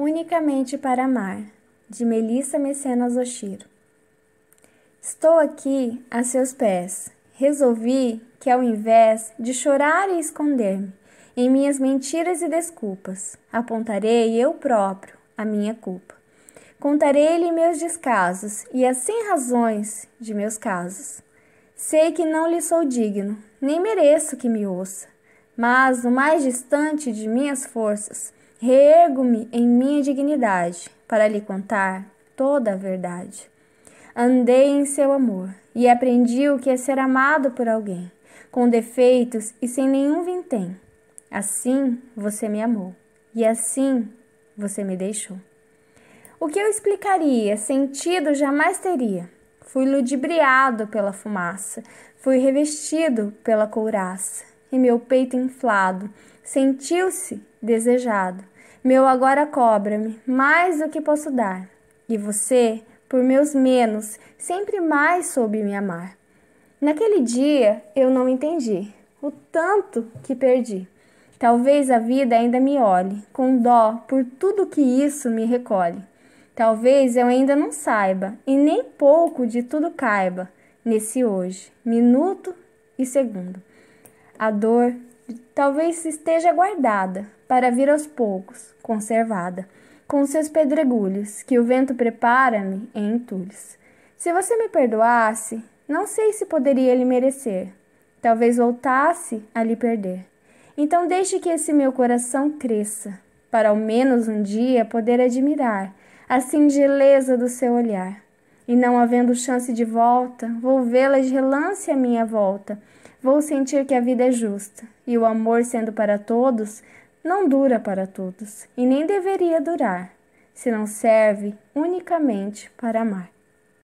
Unicamente para Amar, de Melissa Mecenas Oshiro. Estou aqui a seus pés. Resolvi que, ao invés de chorar e esconder-me em minhas mentiras e desculpas, apontarei eu próprio a minha culpa. Contarei-lhe meus descasos e as sem razões de meus casos. Sei que não lhe sou digno, nem mereço que me ouça, mas o mais distante de minhas forças, Reergo-me em minha dignidade para lhe contar toda a verdade. Andei em seu amor e aprendi o que é ser amado por alguém, com defeitos e sem nenhum vintém. Assim você me amou e assim você me deixou. O que eu explicaria, sentido jamais teria. Fui ludibriado pela fumaça, fui revestido pela couraça, e meu peito inflado Sentiu-se desejado. Meu agora cobra-me mais do que posso dar. E você, por meus menos, sempre mais soube me amar. Naquele dia eu não entendi o tanto que perdi. Talvez a vida ainda me olhe com dó por tudo que isso me recolhe. Talvez eu ainda não saiba e nem pouco de tudo caiba nesse hoje, minuto e segundo. A dor talvez esteja guardada para vir aos poucos, conservada, com seus pedregulhos, que o vento prepara-me em entulhos. Se você me perdoasse, não sei se poderia lhe merecer. Talvez voltasse a lhe perder. Então deixe que esse meu coração cresça, para ao menos um dia poder admirar a singeleza do seu olhar e não havendo chance de volta, vou vê-la de relance à minha volta. Vou sentir que a vida é justa, e o amor sendo para todos, não dura para todos, e nem deveria durar, se não serve unicamente para amar.